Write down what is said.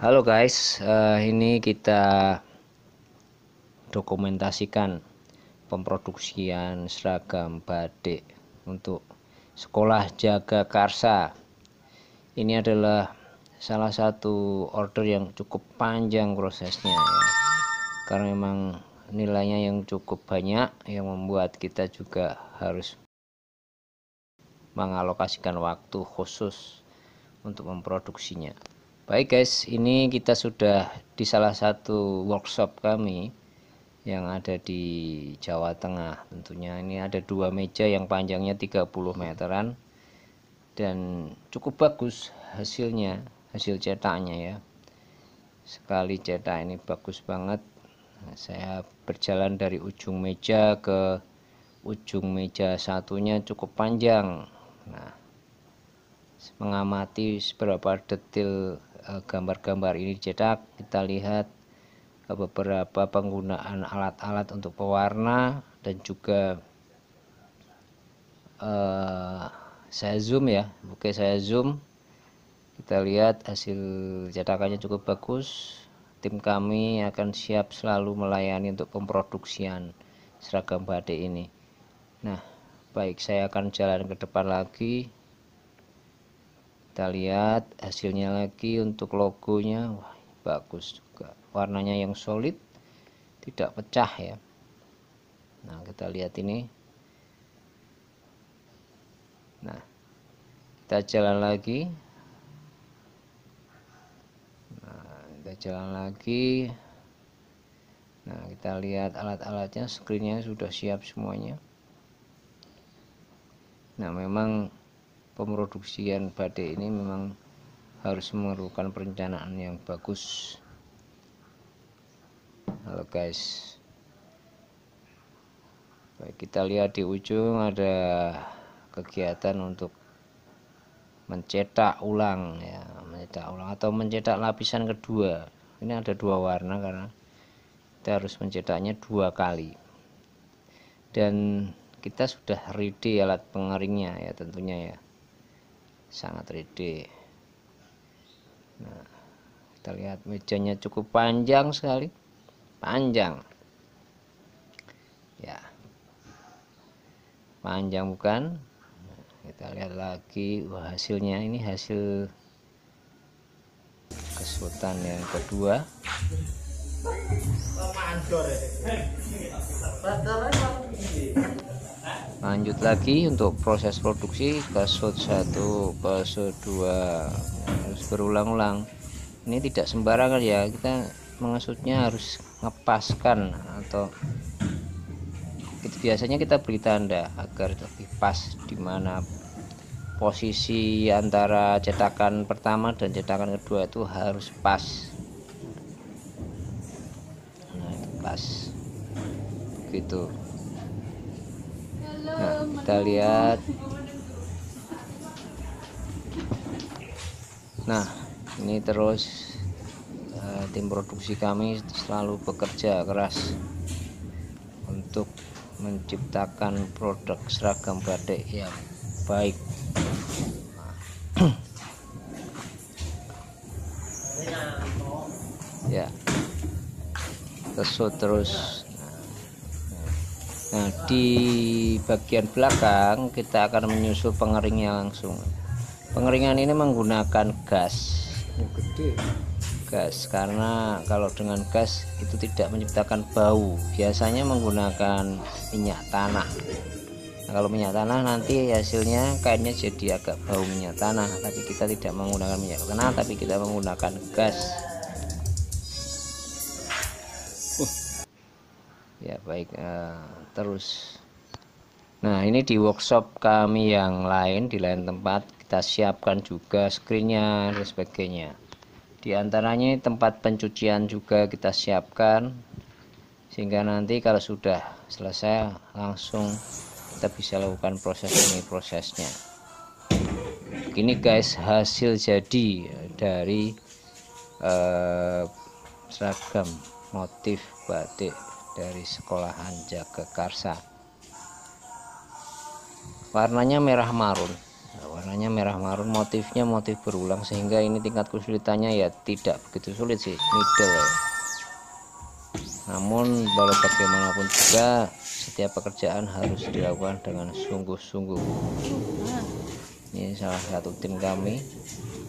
Halo guys, uh, ini kita dokumentasikan pemproduksian seragam batik untuk sekolah jaga karsa. Ini adalah salah satu order yang cukup panjang prosesnya ya. Karena memang nilainya yang cukup banyak yang membuat kita juga harus mengalokasikan waktu khusus untuk memproduksinya. Baik guys, ini kita sudah di salah satu workshop kami yang ada di Jawa Tengah. Tentunya ini ada dua meja yang panjangnya 30 meteran dan cukup bagus hasilnya, hasil cetaknya ya. Sekali cetak ini bagus banget. Saya berjalan dari ujung meja ke ujung meja satunya cukup panjang. Nah, mengamati seberapa detail. Eh, gambar-gambar ini dicetak kita lihat eh, beberapa penggunaan alat-alat untuk pewarna dan juga uh, saya zoom ya oke saya zoom kita lihat hasil cetakannya cukup bagus tim kami akan siap selalu melayani untuk pemproduksian seragam batik ini nah baik saya akan jalan ke depan lagi kita lihat hasilnya lagi untuk logonya wah bagus juga warnanya yang solid tidak pecah ya nah kita lihat ini nah kita jalan lagi nah kita jalan lagi nah kita lihat alat-alatnya screennya sudah siap semuanya nah memang Pemroduksian batik ini memang harus memerlukan perencanaan yang bagus halo guys baik kita lihat di ujung ada kegiatan untuk mencetak ulang ya mencetak ulang atau mencetak lapisan kedua ini ada dua warna karena kita harus mencetaknya dua kali dan kita sudah ready alat pengeringnya ya tentunya ya sangat ready nah kita lihat mejanya cukup panjang sekali panjang ya panjang bukan kita lihat lagi Wah, hasilnya ini hasil kesulitan yang kedua lanjut lagi untuk proses produksi ke shot 1 ke shot 2 harus berulang-ulang ini tidak sembarangan ya kita mengasutnya harus ngepaskan atau kita biasanya kita beri tanda agar lebih pas di mana posisi antara cetakan pertama dan cetakan kedua itu harus pas nah itu pas begitu Nah, kita lihat. Nah, ini terus uh, tim produksi kami selalu bekerja keras untuk menciptakan produk seragam batik yang baik. Nah. ya. terus terus Nah, di bagian belakang kita akan menyusul pengeringnya langsung. Pengeringan ini menggunakan gas. Gas karena kalau dengan gas itu tidak menciptakan bau. Biasanya menggunakan minyak tanah. Nah, kalau minyak tanah nanti hasilnya kainnya jadi agak bau minyak tanah, tapi kita tidak menggunakan minyak tanah, tapi kita menggunakan gas ya baik uh, terus nah ini di workshop kami yang lain di lain tempat kita siapkan juga screennya dan sebagainya di antaranya tempat pencucian juga kita siapkan sehingga nanti kalau sudah selesai langsung kita bisa lakukan proses ini prosesnya ini guys hasil jadi dari uh, seragam motif batik dari sekolahan Karsa. warnanya merah marun nah, warnanya merah marun motifnya motif berulang sehingga ini tingkat kesulitannya ya tidak begitu sulit sih middle ya. namun walau bagaimanapun juga setiap pekerjaan harus dilakukan dengan sungguh-sungguh ini salah satu tim kami